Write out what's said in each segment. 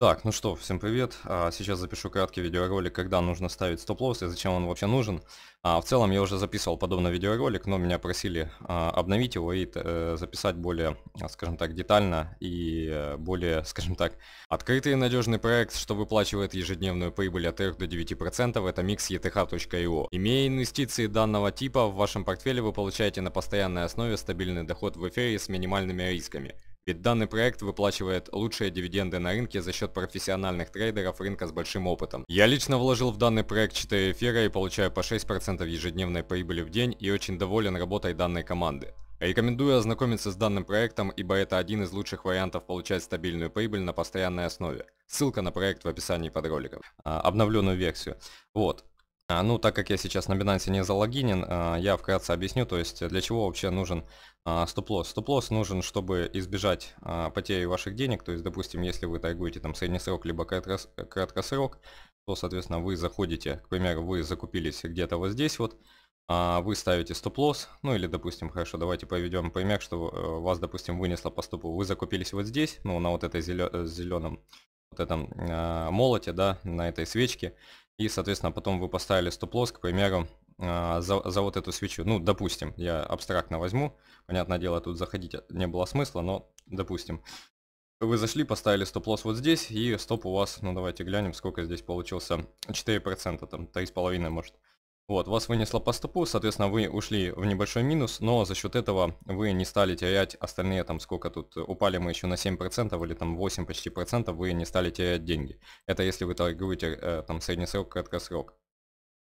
Так, ну что, всем привет. А, сейчас запишу краткий видеоролик, когда нужно ставить стоп-лосс и зачем он вообще нужен. А, в целом я уже записывал подобный видеоролик, но меня просили а, обновить его и э, записать более, скажем так, детально и э, более, скажем так, открытый и надежный проект, что выплачивает ежедневную прибыль от 3 до 9%, это mixeth.io. Имея инвестиции данного типа, в вашем портфеле вы получаете на постоянной основе стабильный доход в эфире с минимальными рисками. Ведь данный проект выплачивает лучшие дивиденды на рынке за счет профессиональных трейдеров рынка с большим опытом. Я лично вложил в данный проект 4 эфира и получаю по 6% ежедневной прибыли в день и очень доволен работой данной команды. Рекомендую ознакомиться с данным проектом, ибо это один из лучших вариантов получать стабильную прибыль на постоянной основе. Ссылка на проект в описании под роликом. А, обновленную версию. Вот. А, ну, так как я сейчас на Binance не залогинен, а, я вкратце объясню, то есть для чего вообще нужен а, стоп-лосс. Стоп-лосс нужен, чтобы избежать потери ваших денег, то есть, допустим, если вы торгуете там среднесрок либо краткосрок, то, соответственно, вы заходите, к примеру, вы закупились где-то вот здесь вот, вы ставите стоп-лосс, ну или, допустим, хорошо, давайте проведем пример, что э, вас, допустим, вынесло по стопу, вы закупились вот здесь, ну, на вот этой зеленом, э, вот этом молоте, да, на этой свечке, и, соответственно, потом вы поставили стоп-лосс, к примеру, а, за, за вот эту свечу. Ну, допустим, я абстрактно возьму. Понятное дело, тут заходить не было смысла, но допустим. Вы зашли, поставили стоп-лосс вот здесь, и стоп у вас, ну давайте глянем, сколько здесь получился. 4%, там 3,5 может. Вот, вас вынесло по стопу, соответственно, вы ушли в небольшой минус, но за счет этого вы не стали терять остальные, там, сколько тут, э, упали мы еще на 7% или там 8 почти процентов, вы не стали терять деньги. Это если вы торгуете э, там средний срок, краткосрок.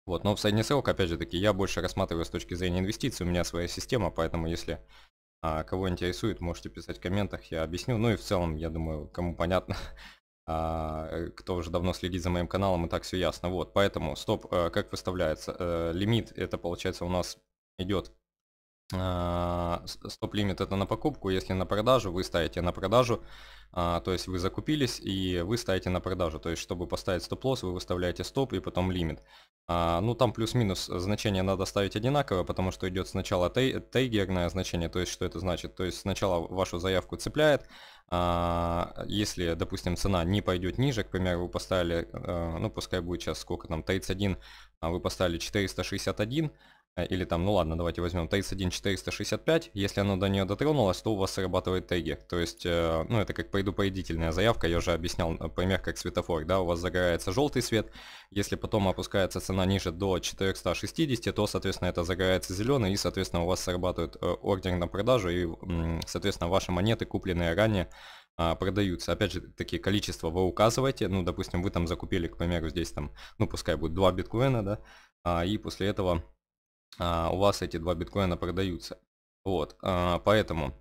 Вот, но в средний срок, опять же таки, я больше рассматриваю с точки зрения инвестиций, у меня своя система, поэтому если а, кого интересует, можете писать в комментах, я объясню. Ну и в целом, я думаю, кому понятно, А, э, кто уже давно следит за моим каналом, и так все ясно. Вот, поэтому стоп, э, как выставляется? Э, лимит, это получается у нас идет а, стоп-лимит это на покупку, если на продажу, вы ставите на продажу, а, то есть вы закупились и вы ставите на продажу, то есть чтобы поставить стоп-лосс, вы выставляете стоп и потом лимит. А, ну там плюс-минус значение надо ставить одинаковое, потому что идет сначала тейгерное значение, то есть что это значит, то есть сначала вашу заявку цепляет, если, допустим, цена не пойдет ниже, к примеру, вы поставили, ну пускай будет сейчас сколько там, 31, вы поставили 461, Э, или там, ну ладно, давайте возьмем 31465, если оно до нее дотронулось, то у вас срабатывает теги То есть, э, ну это как предупредительная заявка, я уже объяснял э, пример как светофор, да, у вас загорается желтый свет, если потом опускается цена ниже до 460, то, соответственно, это загорается зеленый, и, соответственно, у вас срабатывает ордер на продажу, и, соответственно, ваши монеты, купленные ранее, а, продаются. Опять же, такие количества вы указываете, ну, допустим, вы там закупили, к примеру, здесь там, ну, пускай будет 2 биткоина, да, а, и после этого а, у вас эти два биткоина продаются. Вот, а, поэтому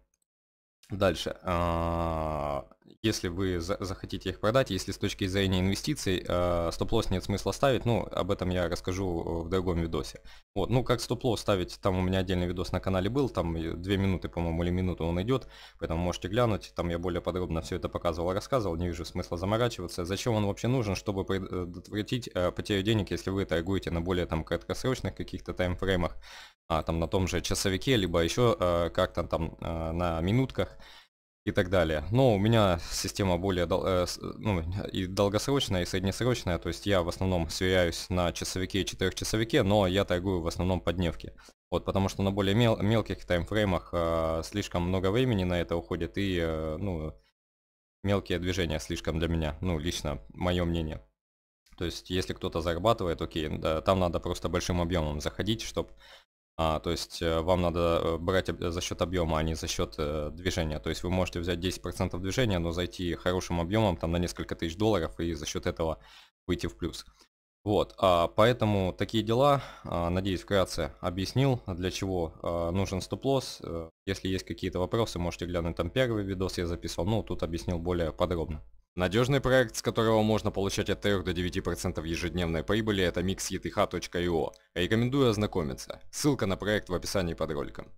дальше. А, а, если вы за захотите их продать, если с точки зрения инвестиций, э, стоп-лосс нет смысла ставить, ну, об этом я расскажу в другом видосе. Вот, ну, как стоп-лосс ставить, там у меня отдельный видос на канале был, там 2 минуты, по-моему, или минуту он идет, поэтому можете глянуть, там я более подробно все это показывал, рассказывал, не вижу смысла заморачиваться. Зачем он вообще нужен, чтобы предотвратить э, потерю денег, если вы торгуете на более там краткосрочных каких-то таймфреймах, а, там на том же часовике, либо еще э, как-то там э, на минутках, и так далее. Но у меня система более дол э, ну, и долгосрочная, и среднесрочная, то есть я в основном сверяюсь на часовике и четырехчасовике, но я торгую в основном по дневке. Вот, потому что на более мел мелких таймфреймах э, слишком много времени на это уходит, и э, ну, мелкие движения слишком для меня, ну, лично мое мнение. То есть, если кто-то зарабатывает, окей, да, там надо просто большим объемом заходить, чтобы а, то есть э, вам надо э, брать за счет объема, а не за счет э, движения. То есть вы можете взять 10% движения, но зайти хорошим объемом там на несколько тысяч долларов и за счет этого выйти в плюс. Вот, а, поэтому такие дела, а, надеюсь, вкратце объяснил, для чего а, нужен стоп-лосс. Э, если есть какие-то вопросы, можете глянуть там первый видос я записал, ну, тут объяснил более подробно. Надежный проект, с которого можно получать от 3 до 9% ежедневной прибыли, это mixyth.io. Рекомендую ознакомиться. Ссылка на проект в описании под роликом.